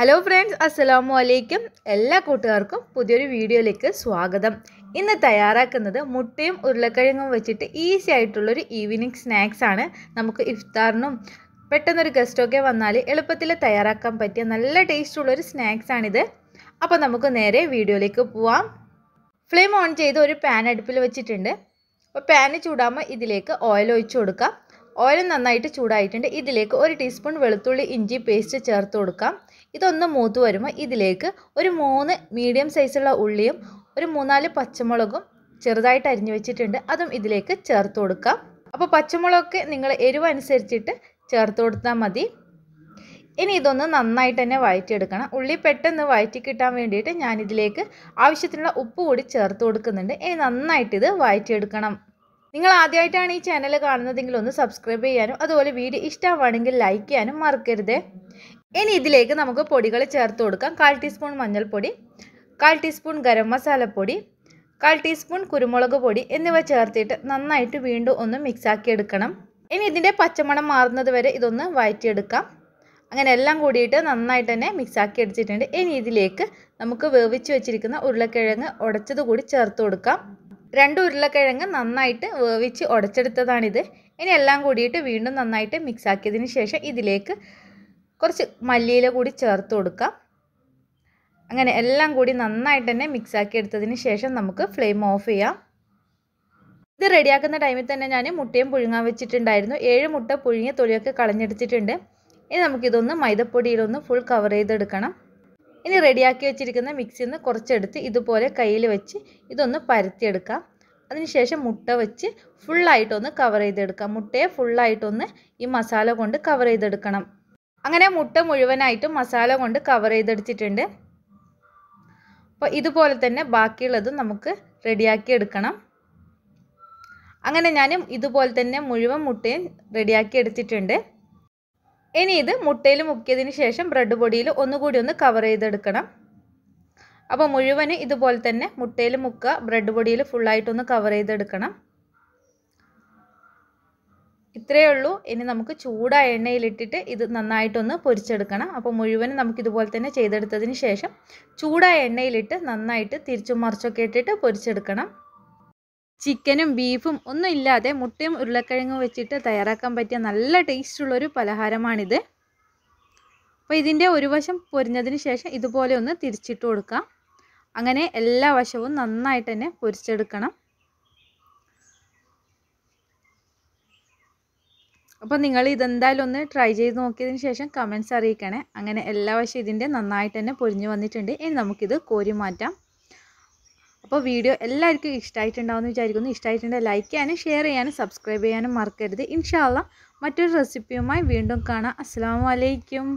hello friends അസ്സലാമു അലൈക്കും എല്ലാ കൂട്ടുകാർക്കും പുതിയൊരു വീഡിയോയിലേക്ക് സ്വാഗതം ഇന്ന് തയ്യാറാക്കുന്നത് മുട്ടയും ഉരുളക്കിഴങ്ങും വെച്ചിട്ട് ഈസി ആയിട്ടുള്ളൊരു ഈവനിങ് സ്നാക്സ് ആണ് നമുക്ക് ഇഫ്താറിനും പെട്ടെന്നൊരു ഗസ്റ്റൊക്കെ വന്നാൽ എളുപ്പത്തിൽ തയ്യാറാക്കാൻ പറ്റിയ നല്ല ടേസ്റ്റുള്ളൊരു സ്നാക്സാണിത് അപ്പോൾ നമുക്ക് നേരെ വീഡിയോയിലേക്ക് പോവാം ഫ്ലെയിം ഓൺ ചെയ്ത് ഒരു പാൻ അടുപ്പിൽ വെച്ചിട്ടുണ്ട് അപ്പോൾ പാന് ചൂടാകുമ്പോൾ ഇതിലേക്ക് ഓയിൽ ഒഴിച്ചു കൊടുക്കാം ഓയിൽ നന്നായിട്ട് ചൂടായിട്ടുണ്ട് ഇതിലേക്ക് ഒരു ടീസ്പൂൺ വെളുത്തുള്ളി ഇഞ്ചി പേസ്റ്റ് ചേർത്ത് കൊടുക്കാം ഇതൊന്ന് മൂത്ത് വരുമ്പോൾ ഇതിലേക്ക് ഒരു മൂന്ന് മീഡിയം സൈസുള്ള ഉള്ളിയും ഒരു മൂന്നാല് പച്ചമുളകും ചെറുതായിട്ട് അരിഞ്ഞു വെച്ചിട്ടുണ്ട് അതും ഇതിലേക്ക് ചേർത്ത് കൊടുക്കാം അപ്പോൾ പച്ചമുളകൊക്കെ നിങ്ങൾ എരിവ് അനുസരിച്ചിട്ട് ചേർത്ത് കൊടുത്താൽ മതി ഇനി ഇതൊന്ന് നന്നായിട്ട് തന്നെ വഴറ്റിയെടുക്കണം ഉള്ളി പെട്ടെന്ന് വഴറ്റി കിട്ടാൻ വേണ്ടിയിട്ട് ഞാനിതിലേക്ക് ആവശ്യത്തിനുള്ള ഉപ്പ് കൂടി ചേർത്ത് കൊടുക്കുന്നുണ്ട് ഇനി നന്നായിട്ട് ഇത് വഴറ്റിയെടുക്കണം നിങ്ങൾ ആദ്യമായിട്ടാണ് ഈ ചാനൽ കാണുന്നതെങ്കിൽ ഒന്ന് സബ്സ്ക്രൈബ് ചെയ്യാനും അതുപോലെ വീഡിയോ ഇഷ്ടമാണെങ്കിൽ ലൈക്ക് ചെയ്യാനും മറക്കരുത് ഇനി ഇതിലേക്ക് നമുക്ക് പൊടികൾ ചേർത്ത് കൊടുക്കാം കാൽ ടീസ്പൂൺ മഞ്ഞൾപ്പൊടി കാൽ ടീസ്പൂൺ ഗരം മസാലപ്പൊടി കാൽ ടീസ്പൂൺ കുരുമുളക് പൊടി എന്നിവ ചേർത്തിട്ട് നന്നായിട്ട് വീണ്ടും ഒന്ന് മിക്സാക്കിയെടുക്കണം എടുക്കണം ഇനി ഇതിൻ്റെ പച്ചമണം മാറുന്നത് വരെ ഇതൊന്ന് വഴറ്റിയെടുക്കാം അങ്ങനെ എല്ലാം കൂടിയിട്ട് നന്നായിട്ട് തന്നെ മിക്സാക്കി എടുത്തിട്ടുണ്ട് ഇനി ഇതിലേക്ക് നമുക്ക് വേവിച്ച് വെച്ചിരിക്കുന്ന ഉരുളക്കിഴങ്ങ് ഉടച്ചത് കൂടി ചേർത്ത് കൊടുക്കാം രണ്ട് ഉരുളക്കിഴങ്ങ് നന്നായിട്ട് വേവിച്ച് ഉടച്ചെടുത്തതാണിത് ഇനി എല്ലാം കൂടിയിട്ട് വീണ്ടും നന്നായിട്ട് മിക്സാക്കിയതിന് ശേഷം ഇതിലേക്ക് കുറച്ച് മല്ലിയില കൂടി ചേർത്ത് കൊടുക്കാം അങ്ങനെ എല്ലാം കൂടി നന്നായിട്ട് തന്നെ മിക്സാക്കി എടുത്തതിന് ശേഷം നമുക്ക് ഫ്ലെയിം ഓഫ് ചെയ്യാം ഇത് റെഡിയാക്കുന്ന ടൈമിൽ തന്നെ ഞാൻ മുട്ടയും പുഴുങ്ങാൻ വെച്ചിട്ടുണ്ടായിരുന്നു ഏഴ് മുട്ട പുഴുങ്ങിയ തൊലിയൊക്കെ കളഞ്ഞെടുത്തിട്ടുണ്ട് ഇനി നമുക്കിതൊന്ന് മൈദപ്പൊടിയിലൊന്ന് ഫുൾ കവർ ചെയ്തെടുക്കണം ഇനി റെഡിയാക്കി വെച്ചിരിക്കുന്ന മിക്സിയിൽ നിന്ന് കുറച്ചെടുത്ത് ഇതുപോലെ കയ്യിൽ വെച്ച് ഇതൊന്ന് പരത്തിയെടുക്കാം അതിനുശേഷം മുട്ട വെച്ച് ഫുള്ളായിട്ടൊന്ന് കവർ ചെയ്തെടുക്കാം മുട്ടയെ ഫുള്ളായിട്ടൊന്ന് ഈ മസാല കൊണ്ട് കവർ ചെയ്തെടുക്കണം അങ്ങനെ മുട്ട മുഴുവനായിട്ടും മസാല കൊണ്ട് കവർ ചെയ്തെടുത്തിട്ടുണ്ട് അപ്പോൾ ഇതുപോലെ തന്നെ ബാക്കിയുള്ളതും നമുക്ക് റെഡിയാക്കി എടുക്കണം അങ്ങനെ ഞാൻ ഇതുപോലെ തന്നെ മുഴുവൻ മുട്ടയും റെഡിയാക്കി എടുത്തിട്ടുണ്ട് ഇനി ഇത് മുട്ടയിൽ മുക്കിയതിന് ശേഷം ബ്രെഡ് പൊടിയിൽ ഒന്നുകൂടി ഒന്ന് കവർ ചെയ്തെടുക്കണം അപ്പോൾ മുഴുവനും ഇതുപോലെ തന്നെ മുട്ടയിൽ മുക്കുക ബ്രെഡ് പൊടിയിൽ ഫുള്ളായിട്ടൊന്ന് കവർ ചെയ്തെടുക്കണം ഇത്രയേ ഉള്ളൂ ഇനി നമുക്ക് ചൂടായ എണ്ണയിലിട്ടിട്ട് ഇത് നന്നായിട്ടൊന്ന് പൊരിച്ചെടുക്കണം അപ്പോൾ മുഴുവനും നമുക്ക് ഇതുപോലെ തന്നെ ചെയ്തെടുത്തതിന് ശേഷം ചൂടായ എണ്ണയിലിട്ട് നന്നായിട്ട് തിരിച്ചും മറിച്ചൊക്കെ ഇട്ടിട്ട് പൊരിച്ചെടുക്കണം ചിക്കനും ബീഫും ഒന്നും ഇല്ലാതെ മുട്ടയും ഉരുളക്കിഴങ്ങും വെച്ചിട്ട് തയ്യാറാക്കാൻ പറ്റിയ നല്ല ടേസ്റ്റുള്ളൊരു പലഹാരമാണിത് അപ്പോൾ ഇതിൻ്റെ ഒരു വശം പൊരിഞ്ഞതിന് ശേഷം ഇതുപോലെ ഒന്ന് തിരിച്ചിട്ട് കൊടുക്കാം അങ്ങനെ എല്ലാ വശവും നന്നായിട്ട് തന്നെ പൊരിച്ചെടുക്കണം അപ്പോൾ നിങ്ങൾ ഇതെന്തായാലും ഒന്ന് ട്രൈ ചെയ്ത് നോക്കിയതിന് ശേഷം കമൻസ് അറിയിക്കണേ അങ്ങനെ എല്ലാ വശം ഇതിൻ്റെ നന്നായിട്ട് തന്നെ പൊരിഞ്ഞു വന്നിട്ടുണ്ട് ഇനി നമുക്കിത് കോരി മാറ്റാം അപ്പോൾ വീഡിയോ എല്ലാവർക്കും ഇഷ്ടമായിട്ടുണ്ടാവുമെന്ന് വിചാരിക്കുന്നു ഇഷ്ടമായിട്ടുണ്ട് ലൈക്ക് ചെയ്യാനും ഷെയർ ചെയ്യാനും സബ്സ്ക്രൈബ് ചെയ്യാനും മറക്കരുത് ഇൻഷാല്ല മറ്റൊരു റെസിപ്പിയുമായി വീണ്ടും കാണാം അസ്സാം വലൈക്കും